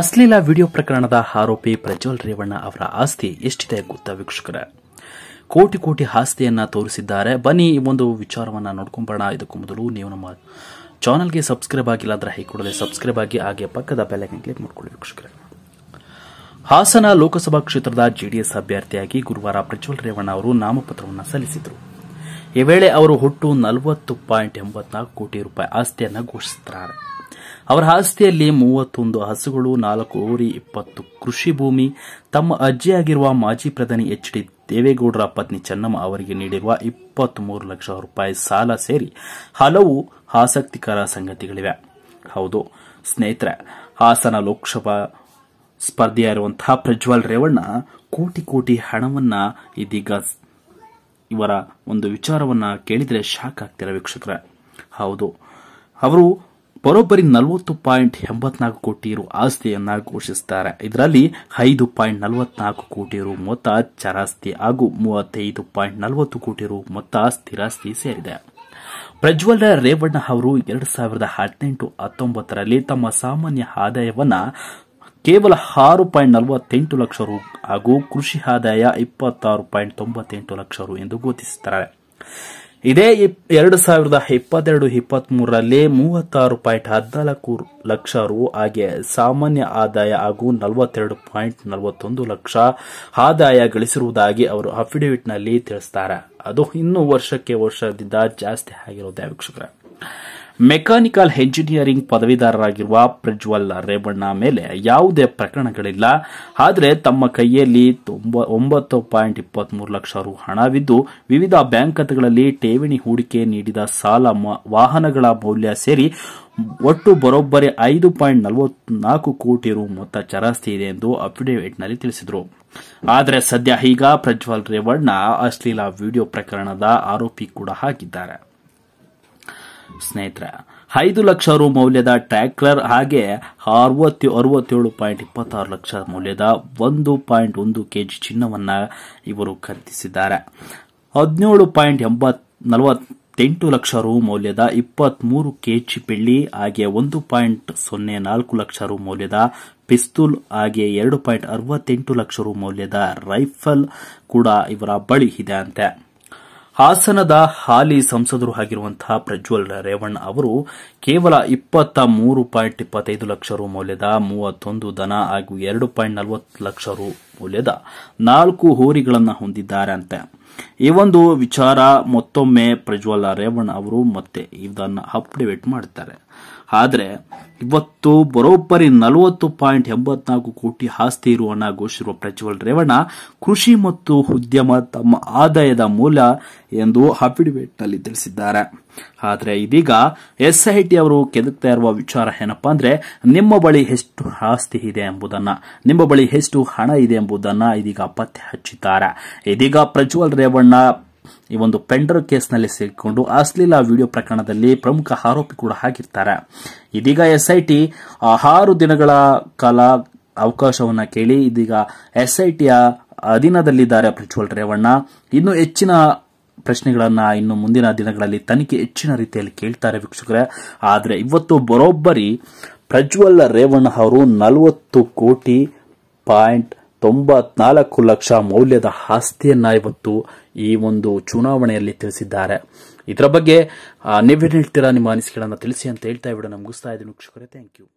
ಅಶ್ಲೀಲ ವಿಡಿಯೋ ಪ್ರಕರಣದ ಆರೋಪಿ ಪ್ರಜ್ವಲ್ ರೇವಣ್ಣ ಅವರ ಆಸ್ತಿ ಎಷ್ಟಿದೆ ಗೊತ್ತಾ ವೀಕ್ಷಕರ ಕೋಟಿ ಕೋಟಿ ಆಸ್ತಿಯನ್ನ ತೋರಿಸಿದ್ದಾರೆ ಬನ್ನಿ ಈ ಒಂದು ವಿಚಾರವನ್ನ ನೋಡ್ಕೊಂಬೋಣ ಇದಕ್ಕೂ ಮೊದಲು ನೀವು ನಮ್ಮ ಚಾನಲ್ಗೆ ಸಬ್ಸ್ಕ್ರೈಬ್ ಆಗಿಲ್ಲ ಅಂದ್ರೆ ಹೈಕೂಡದೆ ಸಬ್ಸ್ಕ್ರೈಬ್ ಆಗಿ ಹಾಗೆ ಪಕ್ಕದ ಬೆಲೆ ಕ್ಲಿಕ್ ಮಾಡ್ಕೊಳ್ಳಿ ವೀಕ್ಷಕರ ಹಾಸನ ಲೋಕಸಭಾ ಕ್ಷೇತ್ರದ ಜೆಡಿಎಸ್ ಅಭ್ಯರ್ಥಿಯಾಗಿ ಗುರುವಾರ ಪ್ರಜ್ವಲ್ ರೇವಣ್ಣ ಅವರು ನಾಮಪತ್ರವನ್ನು ಸಲ್ಲಿಸಿದರು ಈ ವೇಳೆ ಅವರು ಒಟ್ಟು ನಲವತ್ತು ಪಾಯಿಂಟ್ ಎಂಬತ್ನಾಲ್ಕು ಕೋಟಿ ರೂಪಾಯಿ ಆಸ್ತಿಯನ್ನು ಘೋಷಿಸಿದ್ದಾರೆ ಅವರ ಆಸ್ತಿಯಲ್ಲಿ ಮೂವತ್ತೊಂದು ಹಸುಗಳು ನಾಲ್ಕು ಓರಿ ಇಪ್ಪತ್ತು ಕೃಷಿ ಭೂಮಿ ತಮ್ಮ ಅಜ್ಜಿಯಾಗಿರುವ ಮಾಜಿ ಪ್ರಧಾನಿ ಎಚ್ ಡಿ ದೇವೇಗೌಡರ ಪತ್ನಿ ಚೆನ್ನಮ್ಮ ಅವರಿಗೆ ನೀಡಿರುವ ಇಪ್ಪತ್ಮೂರು ಲಕ್ಷ ರೂಪಾಯಿ ಸಾಲ ಸೇರಿ ಹಲವು ಆಸಕ್ತಿಕರ ಸಂಗತಿಗಳಿವೆ ಹೌದು ಸ್ನೇಹಿತರೆ ಹಾಸನ ಲೋಕಸಭಾ ಸ್ಪರ್ಧೆಯಾಗಿರುವಂತಹ ಪ್ರಜ್ವಲ್ ರೇವಣ್ಣ ಕೋಟಿ ಕೋಟಿ ಹಣವನ್ನ ಇದೀಗ ಇವರ ಒಂದು ವಿಚಾರವನ್ನ ಕೇಳಿದರೆ ಶಾಕ್ ಆಗ್ತಿರ ವೀಕ್ಷಕರೇ ಹೌದು ಅವರು ಬರೋಬ್ಬರಿ ನಲವತ್ತು ಪಾಯಿಂಟ್ ಎಂಬತ್ನಾಲ್ಕು ಕೋಟಿ ರು ಆಸ್ತಿಯನ್ನು ಘೋಷಿಸ್ತಾರೆ ಇದರಲ್ಲಿ ಐದು ಪಾಯಿಂಟ್ ನಲವತ್ನಾಲ್ಕು ಕೋಟಿ ರು ಮೊತ್ತ ಚರಾಸ್ತಿ ಹಾಗೂ ಮೂವತ್ತೈದು ಪಾಯಿಂಟ್ ನಲವತ್ತು ಕೋಟಿ ರು ಮೊತ್ತ ಸ್ಥಿರಾಸ್ತಿ ಸೇರಿದೆ ಪ್ರಜ್ವಲ್ ರೇವಣ್ಣ ಅವರು ಎರಡು ಸಾವಿರದ ಹದಿನೆಂಟು ಹತ್ತೊಂಬತ್ತರಲ್ಲಿ ತಮ್ಮ ಸಾಮಾನ್ಯ ಆದಾಯವನ್ನು ಕೇವಲ ಆರು ಪಾಯಿಂಟ್ ನಲವತ್ತೆಂಟು ಲಕ್ಷ ರು ಹಾಗೂ ಕೃಷಿ ಆದಾಯ ಇಪ್ಪತ್ತಾರು ಪಾಯಿಂಟ್ ತೊಂಬತ್ತೆಂಟು ಲಕ್ಷ ರು ಎಂದು ಗುರುತಿಸುತ್ತಾರೆ ಇದೇ ಎರಡು ಸಾವಿರದ ಇಪ್ಪತ್ತೆರಡು ಇಪ್ಪತ್ತ್ ಮೂರರಲ್ಲಿ ಮೂವತ್ತಾರು ಪಾಯಿಂಟ್ ಹದಿನಾಲ್ಕು ಲಕ್ಷ ರು ಹಾಗೆ ಸಾಮಾನ್ಯ ಆದಾಯ ಹಾಗೂ ನಲವತ್ತೆರಡು ಪಾಯಿಂಟ್ ನಲವತ್ತೊಂದು ಲಕ್ಷ ಆದಾಯ ಗಳಿಸಿರುವುದಾಗಿ ಅವರು ಅಫಿಡೇವಿಟ್ನಲ್ಲಿ ತಿಳಿಸ್ತಾರೆ ಅದು ಇನ್ನೂ ವರ್ಷಕ್ಕೆ ವರ್ಷದಿಂದ ಜಾಸ್ತಿ ಆಗಿರುವುದೇ ವೀಕ್ಷಕರೇ ಮೆಕ್ಯಾನಿಕಲ್ ಎಂಜಿನಿಯರಿಂಗ್ ಪದವಿದಾರರಾಗಿರುವ ಪ್ರಜ್ವಲ್ ರೇವಣ್ಣ ಮೇಲೆ ಯಾವುದೇ ಪ್ರಕರಣಗಳಿಲ್ಲ ಆದರೆ ತಮ್ಮ ಕೈಯಲ್ಲಿ ಒಂಬತ್ತು ಪಾಯಿಂಟ್ ಇಪ್ಪತ್ಮೂರು ಲಕ್ಷ ರು ಹಣವಿದ್ದು ವಿವಿಧ ಬ್ಯಾಂಕ್ ಖಾತೆಗಳಲ್ಲಿ ಠೇವಣಿ ಹೂಡಿಕೆ ನೀಡಿದ ಸಾಲ ವಾಹನಗಳ ಮೌಲ್ಯ ಸೇರಿ ಒಟ್ಟು ಬರೋಬ್ಬರಿ ಐದು ಪಾಯಿಂಟ್ ನಲವತ್ನಾಲ್ಕು ಕೋಟಿ ರು ಮೊತ್ತ ಚರಾಸ್ತಿ ಇದೆ ಎಂದು ಅಫಿಡೇವಿಟ್ನಲ್ಲಿ ತಿಳಿಸಿದರು ಆದರೆ ಸದ್ಯ ಈಗ ಪ್ರಜ್ವಲ್ ರೇವಣ್ಣ ಅಶ್ಲೀಲ ವಿಡಿಯೋ ಪ್ರಕರಣದ ಆರೋಪಿ ಕೂಡ ಹಾಕಿದ್ದಾರೆ ಸ್ನೇಹಿತರೆ ಐದು ಲಕ್ಷ ರು ಮೌಲ್ಯದ ಟ್ರ್ಯಾಕ್ಟರ್ ಹಾಗೆ ಅರವತ್ತು ಅರವತ್ತೇಳು ಪಾಯಿಂಟ್ ಇಪ್ಪತ್ತಾರು ಲಕ್ಷ ಮೌಲ್ಯದ ಒಂದು ಪಾಯಿಂಟ್ ಒಂದು ಕೆಜಿ ಚಿನ್ನವನ್ನು ಇವರು ಖರೀದಿಸಿದ್ದಾರೆ ಹದಿನೇಳು ಪಾಯಿಂಟ್ ಎಂಬತ್ ನಲವತ್ತೆಂಟು ಲಕ್ಷ ರು ಮೌಲ್ಯದ ಇಪ್ಪತ್ತ್ಮೂರು ಕೆಜಿ ಬೆಳ್ಳಿ ಹಾಗೆ ಒಂದು ಪಾಯಿಂಟ್ ಸೊನ್ನೆ ನಾಲ್ಕು ಲಕ್ಷ ರು ಮೌಲ್ಯದ ಪಿಸ್ತೂಲ್ ಹಾಗೆ ಎರಡು ಪಾಯಿಂಟ್ ಅರವತ್ತೆಂಟು ಲಕ್ಷ ರು ಮೌಲ್ಯದ ರೈಫಲ್ ಕೂಡ ಇವರ ಬಳಿ ಇದೆ ಅಂತೆ ಹಾಸನದ ಹಾಲಿ ಸಂಸದರು ಆಗಿರುವಂತಹ ಪ್ರಜ್ವಲ್ ರೇವಣ್ಣ ಅವರು ಕೇವಲ ಇಪ್ಪತ್ತ ಮೂರು ಪಾಯಿಂಟ್ ಇಪ್ಪತ್ತೈದು ಲಕ್ಷ ರು ಮೌಲ್ಯದ ಮೂವತ್ತೊಂದು ದನ ಹಾಗೂ ಎರಡು ಪಾಯಿಂಟ್ ನಲವತ್ತು ಲಕ್ಷ ರು ಮೌಲ್ಯದ ನಾಲ್ಕು ಹೋರಿಗಳನ್ನು ಹೊಂದಿದ್ದಾರೆ ಅಂತೆ ಈ ಒಂದು ವಿಚಾರ ಮತ್ತೊಮ್ಮೆ ಪ್ರಜ್ವಲ್ ರೇವಣ್ಣ ಅವರು ಮತ್ತೆ ಇದನ್ನು ಅಪ್ಡೇಟ್ ಮಾಡ್ತಾರೆ ಆದರೆ ಇವತ್ತು ಬರೋಬ್ಬರಿ ನಲವತ್ತು ಪಾಯಿಂಟ್ ಎಂಬತ್ನಾಲ್ಕು ಕೋಟಿ ಆಸ್ತಿ ಇರುವಣ್ಣ ಘೋಷಿಸಿರುವ ಪ್ರಜ್ವಲ್ ರೇವಣ್ಣ ಕೃಷಿ ಮತ್ತು ಉದ್ಯಮ ತಮ್ಮ ಆದಾಯದ ಮೂಲ ಎಂದು ಅಫಿಡವಿಟ್ನಲ್ಲಿ ತಿಳಿಸಿದ್ದಾರೆ ಆದರೆ ಇದೀಗ ಎಸ್ಐಟಿ ಅವರು ಕೆದಕ್ತಾ ಇರುವ ವಿಚಾರ ಏನಪ್ಪ ಅಂದರೆ ನಿಮ್ಮ ಬಳಿ ಎಷ್ಟು ಆಸ್ತಿ ಇದೆ ಎಂಬುದನ್ನ ನಿಮ್ಮ ಬಳಿ ಎಷ್ಟು ಹಣ ಇದೆ ಎಂಬುದನ್ನ ಇದೀಗ ಪತ್ತೆ ಹಚ್ಚಿದ್ದಾರೆ ಇದೀಗ ಪ್ರಜ್ವಲ್ ರೇವಣ್ಣ ಈ ಒಂದು ಪೆಂಡರ್ ಕೇಸ್ನಲ್ಲಿ ಸೇರಿಕೊಂಡು ಅಶ್ಲೀಲ ವಿಡಿಯೋ ಪ್ರಕರಣದಲ್ಲಿ ಪ್ರಮುಖ ಆರೋಪಿ ಕೂಡ ಹಾಕಿರ್ತಾರೆ ಇದೀಗ ಎಸ್ಐಟಿ ಆರು ದಿನಗಳ ಕಾಲ ಅವಕಾಶವನ್ನ ಕೇಳಿ ಇದೀಗ ಎಸ್ಐಟಿಯ ಅಧೀನದಲ್ಲಿದ್ದಾರೆ ಪ್ರಜ್ವಲ್ ರೇವಣ್ಣ ಇನ್ನು ಹೆಚ್ಚಿನ ಪ್ರಶ್ನೆಗಳನ್ನ ಇನ್ನು ಮುಂದಿನ ದಿನಗಳಲ್ಲಿ ತನಿಖೆ ಹೆಚ್ಚಿನ ರೀತಿಯಲ್ಲಿ ಕೇಳ್ತಾರೆ ವೀಕ್ಷಕರೇ ಆದರೆ ಇವತ್ತು ಬರೋಬ್ಬರಿ ಪ್ರಜ್ವಲ್ ರೇವಣ್ಣ ಅವರು ನಲವತ್ತು ಕೋಟಿ ಪಾಯಿಂಟ್ ತೊಂಬತ್ನಾಲ್ಕು ಲಕ್ಷ ಮೌಲ್ಯದ ಆಸ್ತಿಯನ್ನ ಇವತ್ತು ಈ ಒಂದು ಚುನಾವಣೆಯಲ್ಲಿ ತಿಳಿಸಿದ್ದಾರೆ ಇದರ ಬಗ್ಗೆ ನೀವೇನು ಹೇಳ್ತೀರಾ ನಿಮ್ಮ ಅನಿಸಿಕೆಗಳನ್ನು ತಿಳಿಸಿ ಅಂತ ಹೇಳ್ತಾ ಇವಿಡೋಣ ಮುಗಿಸ್ತಾ ಇದ್ದೀನಿ ವೀಕ್ಷಕರೇ ಥ್ಯಾಂಕ್ ಯು